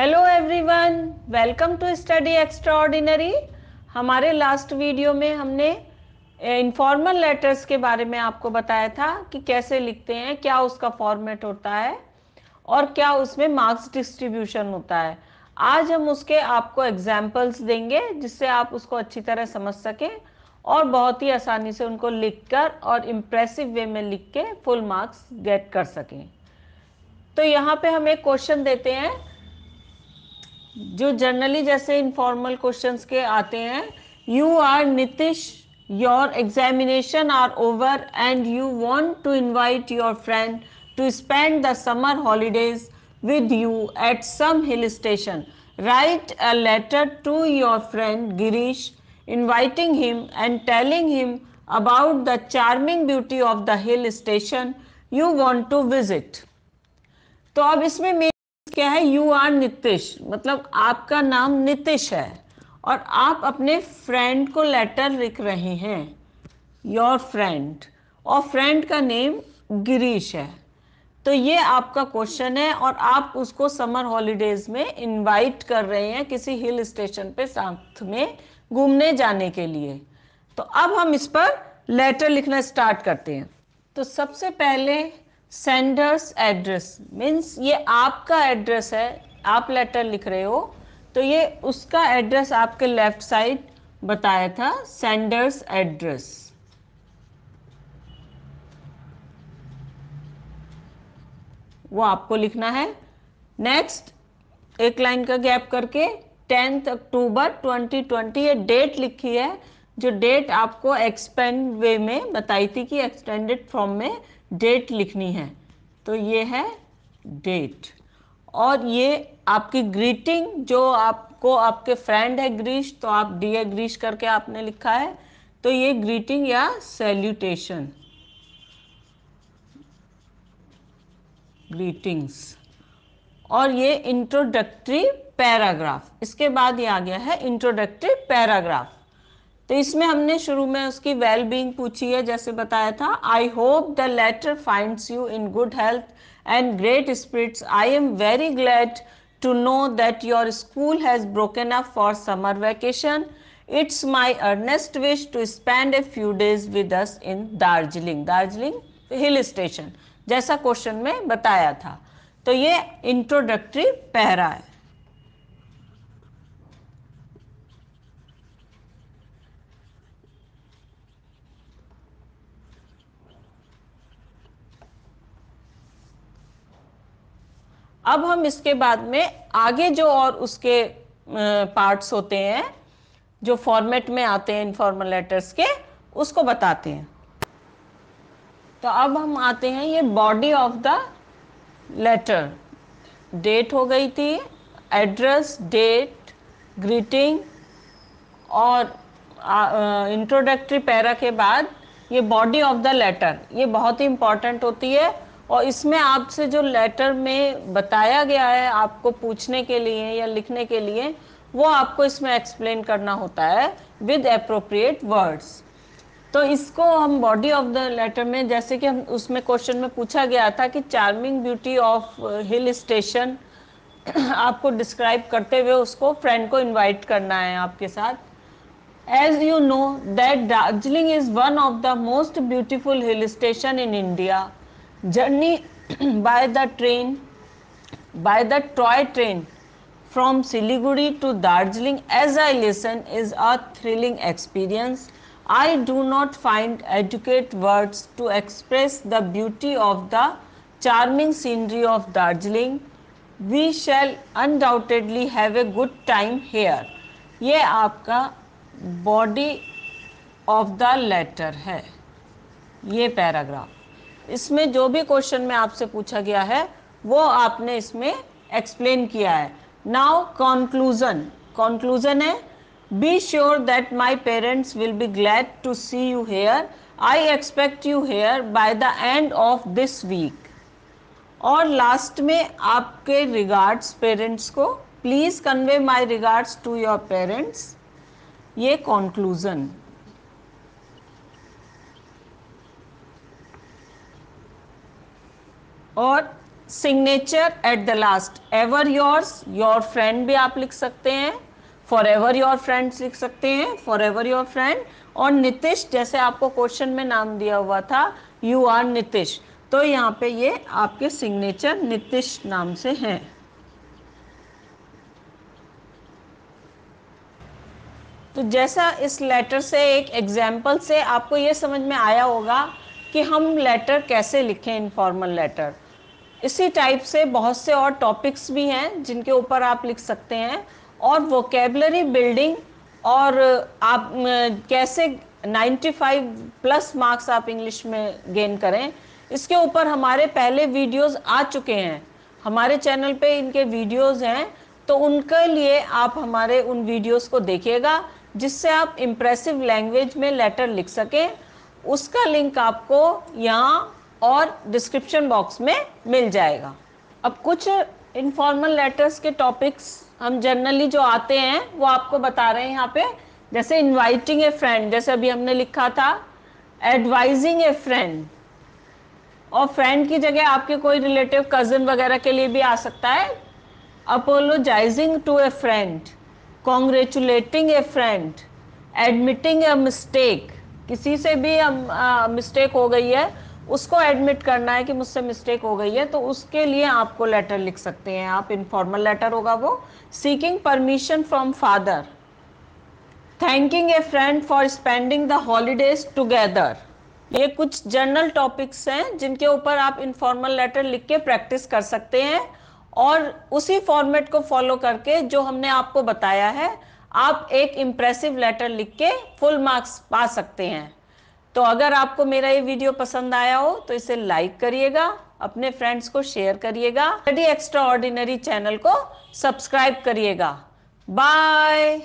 Hello everyone welcome to study extraordinary हमारे last video में हमने इनफॉर्मल eh, लेटर्स के बारे में आपको बताया था कि कैसे लिखते हैं क्या उसका फॉर्मेट होता है और क्या उसमें मार्क्स डिस्ट्रीब्यूशन होता है आज हम उसके आपको एग्जाम्पल्स देंगे जिससे आप उसको अच्छी तरह समझ सकें और बहुत ही आसानी से उनको लिख कर और इम्प्रेसिव वे में लिख के फुल मार्क्स गेट कर सकें तो यहाँ पे हम एक क्वेश्चन देते हैं जो जनरली जैसे इनफॉर्मल क्वेश्चंस के आते हैं you are Nitish your examination are over and you want to invite your friend to spend the summer holidays with you at some hill station write a letter to your friend Girish inviting him and telling him about the charming beauty of the hill station you want to visit तो अब इसमें क्या है you are Nitish मतलब आपका नाम नितिश है और आप अपने फ्रेंड को लेटर लिख रहे हैं योर फ्रेंड और फ्रेंड का नेम गिरीश है तो ये आपका क्वेश्चन है और आप उसको समर हॉलीडेज में इनवाइट कर रहे हैं किसी हिल स्टेशन पे साथ में घूमने जाने के लिए तो अब हम इस पर लेटर लिखना स्टार्ट करते हैं तो सबसे पहले सेंडर्स एड्रेस मीन्स ये आपका एड्रेस है आप लेटर लिख रहे हो तो ये उसका एड्रेस आपके लेफ्ट साइड बताया था सेंडर्स एड्रेस वो आपको लिखना है नेक्स्ट एक लाइन का गैप करके टेंथ अक्टूबर 2020 ये डेट लिखी है जो डेट आपको एक्सपेंड वे में बताई थी कि एक्सटेंडेड फॉर्म में डेट लिखनी है तो ये है डेट और ये आपकी ग्रीटिंग जो आपको आपके फ्रेंड है ग्रीश तो आप डी ए ग्रीश करके आपने लिखा है तो ये ग्रीटिंग या सैल्यूटेशन ग्रीटिंग्स और ये इंट्रोडक्टरी पैराग्राफ इसके बाद ये आ गया है इंट्रोडक्टरी पैराग्राफ तो इसमें हमने शुरू में उसकी वेल बींग पूछी है जैसे बताया था I hope the letter finds you in good health and great spirits I am very glad to know that your school has broken up for summer vacation it's my earnest wish to spend a few days with us in Darjeeling Darjeeling hill station जैसा question में बताया था तो ये introductory para है अब हम इसके बाद में आगे जो और उसके पार्ट्स होते हैं जो फॉर्मेट में आते हैं इनफॉर्मल लेटर्स के उसको बताते हैं तो अब हम आते हैं ये body of the letter date हो गई थी एड्रेस डेट ग्रीटिंग और इंट्रोडक्टरी पैरा के बाद ये बॉडी ऑफ द लेटर ये बहुत ही इंपॉर्टेंट होती है और इसमें आपसे जो लेटर में बताया गया है आपको पूछने के लिए या लिखने के लिए वो आपको इसमें एक्सप्लेन करना होता है विद अप्रोप्रिएट वर्ड्स तो इसको हम बॉडी ऑफ द लेटर में जैसे कि हम उसमें क्वेश्चन में पूछा गया था कि charming beauty of hill station आपको डिस्क्राइब करते हुए उसको फ्रेंड को इनवाइट करना है आपके साथ as you know that Darjeeling is one of the most beautiful hill station in India journey by the train, by the toy train from Siliguri to Darjeeling as I listen is a thrilling experience. I do not find adequate words to express the beauty of the charming scenery of Darjeeling. We shall undoubtedly have a good time here. ये आपका body of the letter है ये paragraph इसमें जो भी question में आपसे पूछा गया है वो आपने इसमें एक्सप्लेन किया है नाउ कॉन्क्लूजन कॉन्क्लूजन है be sure that my parents will be glad to see you here I expect you here by the end of this week और लास्ट में आपके रिगार्ड्स पेरेंट्स को please convey my regards to your parents ये conclusion और signature at the last ever yours your friend भी आप लिख सकते हैं फॉर एवर योर फ्रेंड्स लिख सकते हैं फॉर एवर योर फ्रेंड और नितिश जैसे आपको क्वेश्चन में नाम दिया हुआ था यू आर नितिश तो यहाँ पे ये आपके सिग्नेचर नितिश नाम से हैं तो जैसा इस लेटर से एक एग्जाम्पल से आपको ये समझ में आया होगा कि हम लेटर कैसे लिखें इनफॉर्मल लेटर इसी टाइप से बहुत से और टॉपिक्स भी हैं जिनके ऊपर आप लिख सकते हैं और वोकेबलरी बिल्डिंग और आप कैसे 95 प्लस मार्क्स आप इंग्लिश में गेन करें इसके ऊपर हमारे पहले वीडियोस आ चुके हैं हमारे चैनल पे इनके वीडियोस हैं तो उनके लिए आप हमारे उन वीडियोस को देखिएगा जिससे आप इम्प्रेसिव लैंग्वेज में लेटर लिख सकें उसका लिंक आपको यहाँ और डिस्क्रिप्शन बॉक्स में मिल जाएगा अब कुछ इनफॉर्मल लेटर्स के टॉपिक्स हम जनरली जो आते हैं वो आपको बता रहे हैं यहाँ पे जैसे इनवाइटिंग ए फ्रेंड जैसे अभी हमने लिखा था एडवाइजिंग ए फ्रेंड और फ्रेंड की जगह आपके कोई रिलेटिव कजिन वगैरह के लिए भी आ सकता है apologizing to a friend congratulating a friend admitting a mistake किसी से भी मिस्टेक हो गई है उसको एडमिट करना है कि मुझसे मिस्टेक हो गई है तो उसके लिए आपको लेटर लिख सकते हैं आप इनफॉर्मल लेटर होगा वो seeking permission from father thanking a friend for spending the holidays together ये कुछ जनरल टॉपिक्स हैं जिनके ऊपर आप इनफॉर्मल लेटर लिख के प्रैक्टिस कर सकते हैं और उसी फॉर्मेट को फॉलो करके जो हमने आपको बताया है आप एक इम्प्रेसिव लेटर लिख के फुल मार्क्स पा सकते हैं तो अगर आपको मेरा ये वीडियो पसंद आया हो तो इसे लाइक करिएगा अपने फ्रेंड्स को शेयर करिएगा स्टडी एक्स्ट्रा ऑर्डिनरी चैनल को सब्सक्राइब करिएगा बाय